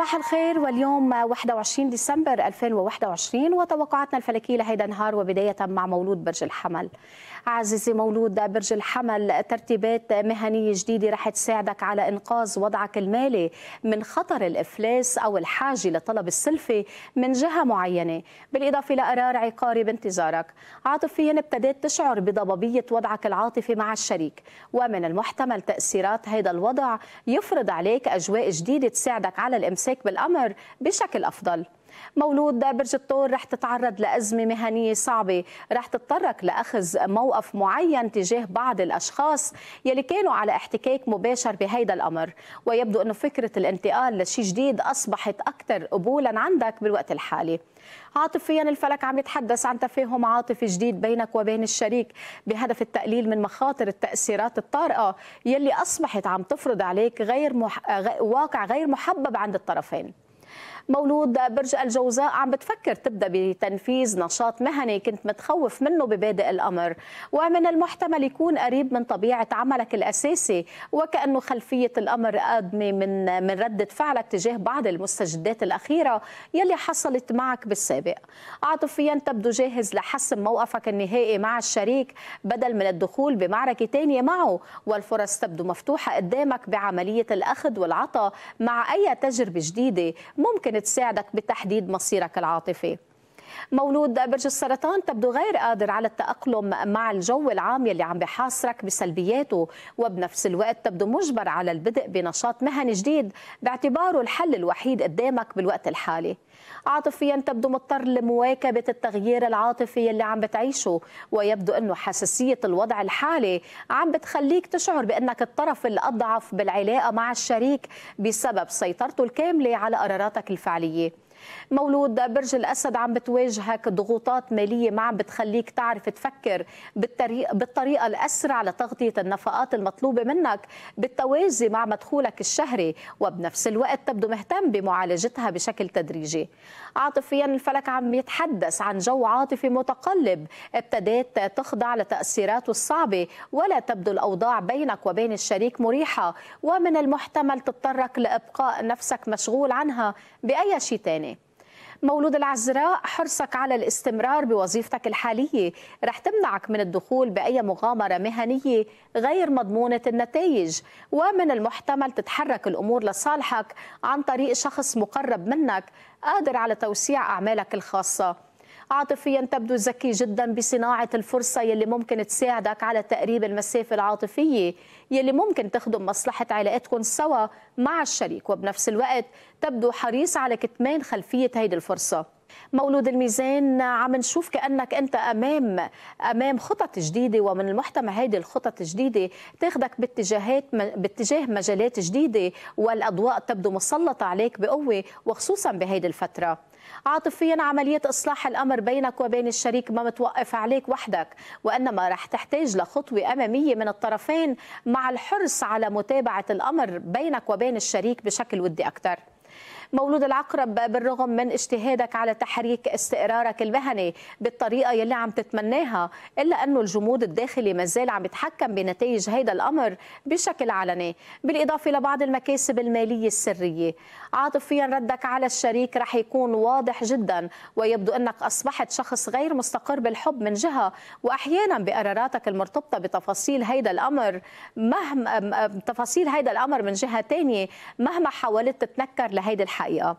صباح الخير واليوم 21 ديسمبر 2021 وتوقعاتنا الفلكيه لهيدا النهار وبدايه مع مولود برج الحمل. عزيزي مولود برج الحمل ترتيبات مهنية جديدة رح تساعدك على إنقاذ وضعك المالي من خطر الإفلاس أو الحاجة لطلب السلفة من جهة معينة بالإضافة لقرار عقاري بانتظارك عاطفيا ابتديت تشعر بضبابية وضعك العاطفي مع الشريك ومن المحتمل تأثيرات هذا الوضع يفرض عليك أجواء جديدة تساعدك على الإمساك بالأمر بشكل أفضل مولود برج الثور رح تتعرض لأزمة مهنية صعبة رح تتطرق لأخذ موقف معين تجاه بعض الأشخاص يلي كانوا على احتكاك مباشر بهيدا الأمر ويبدو أنه فكرة الانتقال لشي جديد أصبحت أكثر قبولا عندك بالوقت الحالي عاطفيا الفلك عم يتحدث عن تفاهم عاطفي جديد بينك وبين الشريك بهدف التقليل من مخاطر التأثيرات الطارئة يلي أصبحت عم تفرض عليك غير مح... واقع غير محبب عند الطرفين مولود برج الجوزاء عم بتفكر تبدا بتنفيذ نشاط مهني كنت متخوف منه ببادئ الامر ومن المحتمل يكون قريب من طبيعه عملك الاساسي وكانه خلفيه الامر قادمه من من رده فعلك تجاه بعض المستجدات الاخيره يلي حصلت معك بالسابق عاطفيا تبدو جاهز لحسم موقفك النهائي مع الشريك بدل من الدخول بمعركه ثانيه معه والفرص تبدو مفتوحه قدامك بعمليه الاخذ والعطاء مع اي تجربه جديده ممكن بتساعدك بتحديد مصيرك العاطفي مولود برج السرطان تبدو غير قادر على التأقلم مع الجو العام يلي عم بحاصرك بسلبياته وبنفس الوقت تبدو مجبر على البدء بنشاط مهني جديد باعتباره الحل الوحيد قدامك بالوقت الحالي عاطفيا تبدو مضطر لمواكبة التغيير العاطفي اللي عم بتعيشه ويبدو أنه حساسية الوضع الحالي عم بتخليك تشعر بأنك الطرف الأضعف بالعلاقة مع الشريك بسبب سيطرته الكاملة على قراراتك الفعلية مولود برج الأسد عم بتواجهك ضغوطات مالية ما عم بتخليك تعرف تفكر بالطريق بالطريقة الأسرع لتغطية النفقات المطلوبة منك بالتوازي مع مدخولك الشهري وبنفس الوقت تبدو مهتم بمعالجتها بشكل تدريجي عاطفيا الفلك عم يتحدث عن جو عاطفي متقلب ابتديت تخضع لتأثيراته الصعبة ولا تبدو الأوضاع بينك وبين الشريك مريحة ومن المحتمل تضطرك لإبقاء نفسك مشغول عنها بأي شيء ثاني مولود العذراء حرصك على الاستمرار بوظيفتك الحالية رح تمنعك من الدخول بأي مغامرة مهنية غير مضمونة النتائج ومن المحتمل تتحرك الأمور لصالحك عن طريق شخص مقرب منك قادر على توسيع أعمالك الخاصة عاطفيا تبدو ذكي جدا بصناعة الفرصة يلي ممكن تساعدك على تقريب المسافة العاطفية يلي ممكن تخدم مصلحة علاقتكم سوا مع الشريك وبنفس الوقت تبدو حريص على كتمان خلفية هيدي الفرصة مولود الميزان عم نشوف كانك انت امام امام خطط جديده ومن المحتمل هيدي الخطط الجديده تاخذك باتجاهات باتجاه مجالات جديده والاضواء تبدو مسلطه عليك بقوه وخصوصا بهيدي الفتره عاطفيا عملية إصلاح الأمر بينك وبين الشريك ما متوقف عليك وحدك وإنما رح تحتاج لخطوة أمامية من الطرفين مع الحرص على متابعة الأمر بينك وبين الشريك بشكل ودي أكثر مولود العقرب بالرغم من اجتهادك على تحريك استقرارك المهني بالطريقة يلي عم تتمناها إلا أنه الجمود الداخلي مازال عم يتحكم بنتائج هيدا الأمر بشكل علني بالإضافة لبعض المكاسب المالية السرية عاطفيا ردك على الشريك رح يكون واضح جدا ويبدو أنك أصبحت شخص غير مستقر بالحب من جهة وأحيانا بقراراتك المرتبطة بتفاصيل هيدا الأمر مهما تفاصيل هيدا الأمر من جهة تانية مهما حاولت تتنكر لهيدا الحالة 对啊。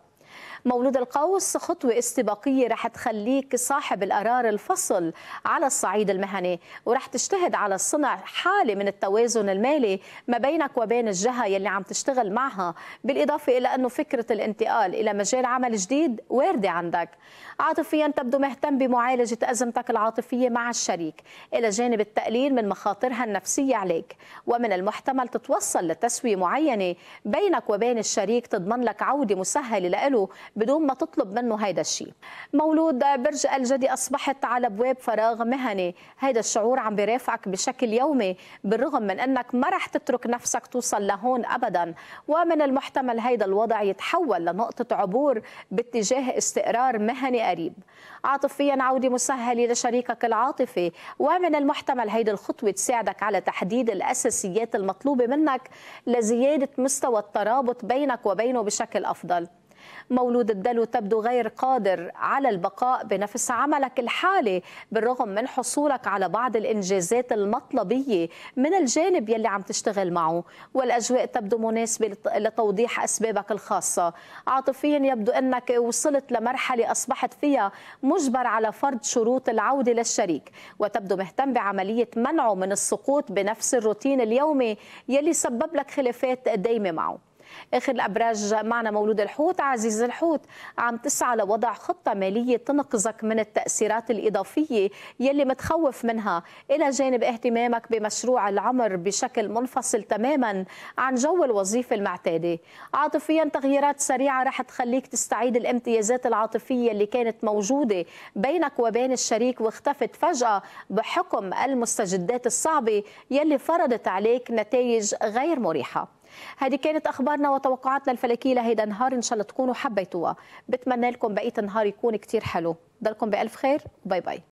مولود القوس خطوة استباقية رح تخليك صاحب القرار الفصل على الصعيد المهني ورح تجتهد على صنع حالة من التوازن المالي ما بينك وبين الجهة يلي عم تشتغل معها بالإضافة إلى أنه فكرة الانتقال إلى مجال عمل جديد واردة عندك عاطفيا تبدو مهتم بمعالجة أزمتك العاطفية مع الشريك إلى جانب التقليل من مخاطرها النفسية عليك ومن المحتمل تتوصل لتسوية معينة بينك وبين الشريك تضمن لك عودة مسهلة له غيره بدون ما تطلب منه هيدا الشيء مولود برج الجدي أصبحت على بواب فراغ مهني هيدا الشعور عم بيرافعك بشكل يومي بالرغم من أنك ما رح تترك نفسك توصل لهون أبدا ومن المحتمل هيدا الوضع يتحول لنقطة عبور باتجاه استقرار مهني قريب عاطفيا عودة مسهلة لشريكك العاطفي ومن المحتمل هيدا الخطوة تساعدك على تحديد الأساسيات المطلوبة منك لزيادة مستوى الترابط بينك وبينه بشكل أفضل مولود الدلو تبدو غير قادر على البقاء بنفس عملك الحالي بالرغم من حصولك على بعض الإنجازات المطلبية من الجانب يلي عم تشتغل معه والأجواء تبدو مناسبة لتوضيح أسبابك الخاصة عاطفيا يبدو أنك وصلت لمرحلة أصبحت فيها مجبر على فرض شروط العودة للشريك وتبدو مهتم بعملية منعه من السقوط بنفس الروتين اليومي يلي سبب لك خلافات دايمة معه آخر الأبراج معنا مولود الحوت عزيز الحوت عم تسعى لوضع خطة مالية تنقذك من التأثيرات الإضافية يلي متخوف منها إلى جانب اهتمامك بمشروع العمر بشكل منفصل تماما عن جو الوظيفة المعتادة عاطفيا تغييرات سريعة رح تخليك تستعيد الامتيازات العاطفية اللي كانت موجودة بينك وبين الشريك واختفت فجأة بحكم المستجدات الصعبة يلي فرضت عليك نتائج غير مريحة هذه كانت اخبارنا وتوقعاتنا الفلكيه لهيدا النهار ان شاء الله تكونوا حبيتوها بتمنى لكم بقيه النهار يكون كتير حلو ضلكم بالف خير باي باي